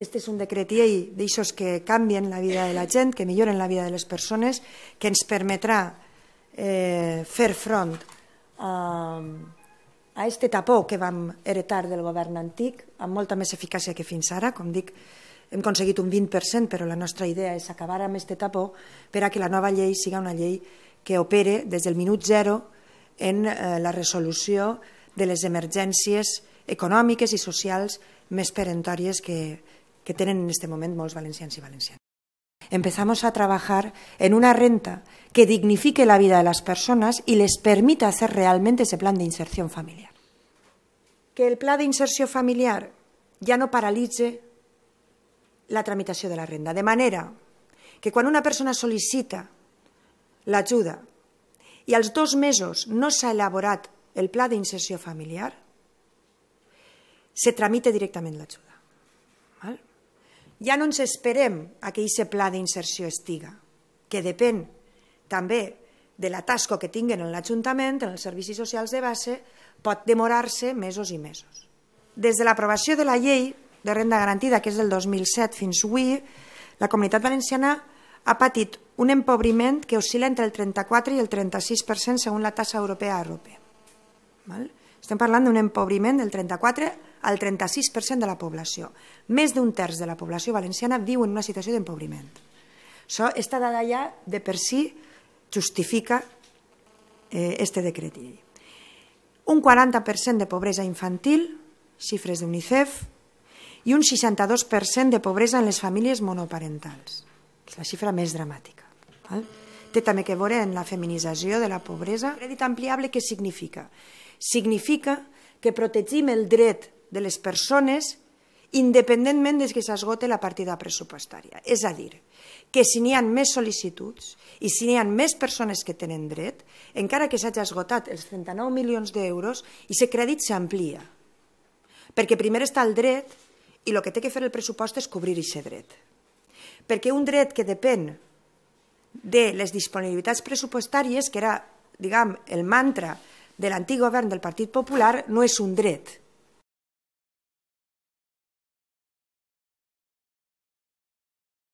Este és un decret llei d'aixòs que canvien la vida de la gent, que milloren la vida de les persones, que ens permetrà eh, fer front a, a este tapó que vam heretar del govern antic amb molta més eficàcia que fins ara. Com dic, hem aconseguit un 20%, però la nostra idea és acabar amb este tapó per a que la nova llei siga una llei que opere des del minut zero en eh, la resolució de les emergències econòmiques i socials més perentòries que, que tenen en aquest moment molts valencians i valencianas. Empezamos a trabajar en una renta que dignifique la vida de las personas y les permita hacer realmente ese plan de inserción familiar. Que el pla d'inserció familiar ja no paralitze la tramitació de la renda, de manera que quan una persona sol·licita l'ajuda i als dos mesos no s'ha elaborat el pla d'inserció familiar, se tramite directament l'ajuda ja no ens esperem a que aquest pla d'inserció estiga, que depèn també de la tasca que tinguen en l'Ajuntament, en els servicis socials de base, pot demorar-se mesos i mesos. Des de l'aprovació de la llei de renda garantida, que és del 2007 fins avui, la Comunitat Valenciana ha patit un empobriment que oscil·la entre el 34 i el 36% segons la tassa europea a Europa. Val? Estem parlant d'un empobriment del 34 al 36% de la població. Més d'un terç de la població valenciana viu en una situació d'empobriment. Això, aquesta dada ja de per si justifica eh, este decret llei. Un 40% de pobresa infantil, xifres d'UNICEF, i un 62% de pobresa en les famílies monoparentals, que és la xifra més dramàtica. Val? Té també que veure en la feminització de la pobresa. Crèdit ampliable què significa? Significa que protegim el dret de les persones independentment des que s'esgote la partida pressupostària. És a dir, que si n'hi ha més sol·licituds i si n'hi ha més persones que tenen dret, encara que s'hagi esgotat els 39 milions d'euros, i aquest crèdit s'amplia. Perquè primer està el dret i el que té que fer el pressupost és cobrir aquest dret. Perquè un dret que depèn de les disponibilitats pressupostàries, que era, diguem, el mantra de l'antic govern del Partit Popular, no és un dret,